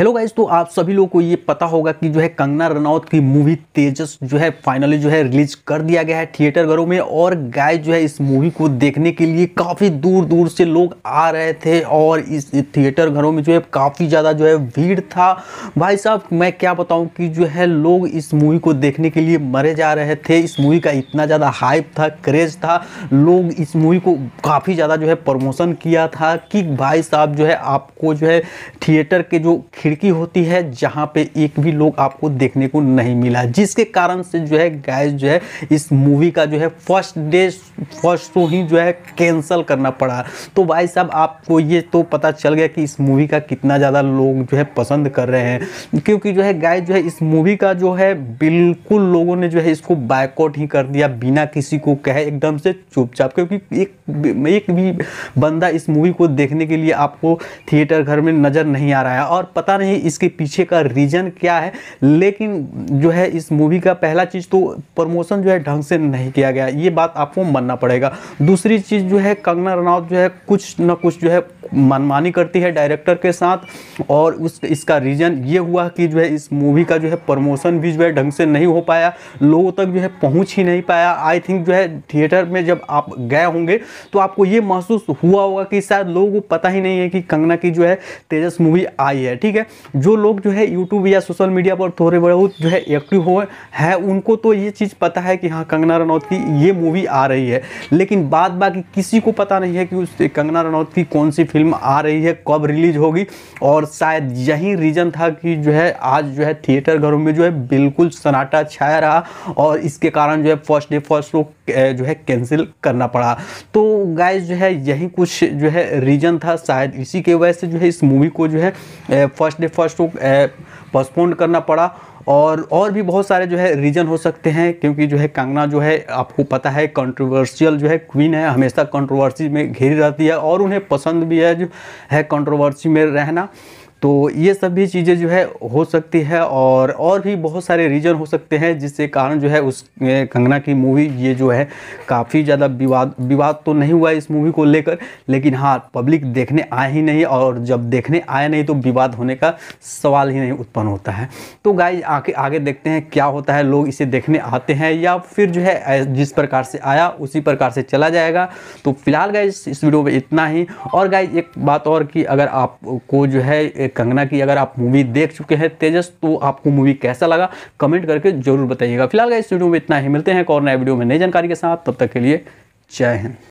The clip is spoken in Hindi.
हेलो गाइज तो आप सभी लोगों को ये पता होगा कि जो है कंगना रनौत की मूवी तेजस जो है फाइनली जो है रिलीज कर दिया गया है थिएटर घरों में और गाय जो है इस मूवी को देखने के लिए काफ़ी दूर दूर से लोग आ रहे थे और इस थिएटर घरों में जो है काफ़ी ज़्यादा जो है भीड़ था भाई साहब मैं क्या बताऊँ कि जो है लोग इस मूवी को देखने के लिए मरे जा रहे थे इस मूवी का इतना ज़्यादा हाइप था क्रेज था लोग इस मूवी को काफ़ी ज़्यादा जो है प्रमोशन किया था कि भाई साहब जो है आपको जो है थिएटर के जो खिड़की होती है जहाँ पे एक भी लोग आपको देखने को नहीं मिला जिसके कारण से जो है गैस जो है इस मूवी का जो है फर्स्ट डे फर्स्ट शो ही जो है कैंसिल करना पड़ा तो भाई साहब आपको ये तो पता चल गया कि इस मूवी का कितना ज़्यादा लोग जो है पसंद कर रहे हैं क्योंकि जो है गाइस जो है इस मूवी का जो है बिल्कुल लोगों ने जो है इसको बाइकआउट ही कर दिया बिना किसी को कहे एकदम से चुपचाप क्योंकि एक एक भी बंदा इस मूवी को देखने के लिए आपको थिएटर घर में नज़र नहीं आ रहा है और पता नहीं इसके पीछे का रीज़न क्या है लेकिन जो है इस मूवी का पहला चीज़ तो प्रमोशन जो है ढंग से नहीं किया गया ये बात आपको मानना पड़ेगा दूसरी चीज़ जो है कंगना रनौत जो है कुछ ना कुछ जो है मनमानी करती है डायरेक्टर के साथ और उस इसका रीज़न ये हुआ कि जो है इस मूवी का जो है प्रमोशन भी जो है ढंग से नहीं हो पाया लोगों तक जो है पहुंच ही नहीं पाया आई थिंक जो है थिएटर में जब आप गए होंगे तो आपको ये महसूस हुआ होगा कि शायद लोगों को पता ही नहीं है कि कंगना की जो है तेजस मूवी आई है ठीक है जो लोग जो है यूट्यूब या सोशल मीडिया पर थोड़े बहुत जो है एक्टिव हो है उनको तो ये चीज़ पता है कि हाँ कंगना रनौत की ये मूवी आ रही है लेकिन बाद बाकी किसी को पता नहीं है कि उस कंगना रनौत की कौन सी फिल्म आ रही है कब रिलीज होगी और शायद यही रीज़न था कि जो है आज जो है थिएटर घरों में जो है बिल्कुल सन्नाटा छाया रहा और इसके कारण जो है फर्स्ट डे फर्स्ट शो जो है कैंसिल करना पड़ा तो गाइज जो है यही कुछ जो है रीज़न था शायद इसी के वजह से जो है इस मूवी को जो है फर्स्ट डे फर्स्ट को पोस्टपोन करना पड़ा और और भी बहुत सारे जो है रीजन हो सकते हैं क्योंकि जो है कंगना जो है आपको पता है कंट्रोवर्शियल जो है क्वीन है हमेशा कंट्रोवर्सी में घिरी रहती है और उन्हें पसंद भी है जो है कंट्रोवर्सी में रहना तो ये सब भी चीज़ें जो है हो सकती है और और भी बहुत सारे रीज़न हो सकते हैं जिससे कारण जो है उस कंगना की मूवी ये जो है काफ़ी ज़्यादा विवाद विवाद तो नहीं हुआ इस मूवी को लेकर लेकिन हाँ पब्लिक देखने आए ही नहीं और जब देखने आए नहीं तो विवाद होने का सवाल ही नहीं उत्पन्न होता है तो गाय आके आगे देखते हैं क्या होता है लोग इसे देखने आते हैं या फिर जो है जिस प्रकार से आया उसी प्रकार से चला जाएगा तो फिलहाल गाय इस वीडियो में इतना ही और गाय एक बात और कि अगर आपको जो है कंगना की अगर आप मूवी देख चुके हैं तेजस तो आपको मूवी कैसा लगा कमेंट करके जरूर बताइएगा फिलहाल इस वीडियो में इतना ही मिलते हैं और नए वीडियो में नई जानकारी के साथ तब तक के लिए जय हिंद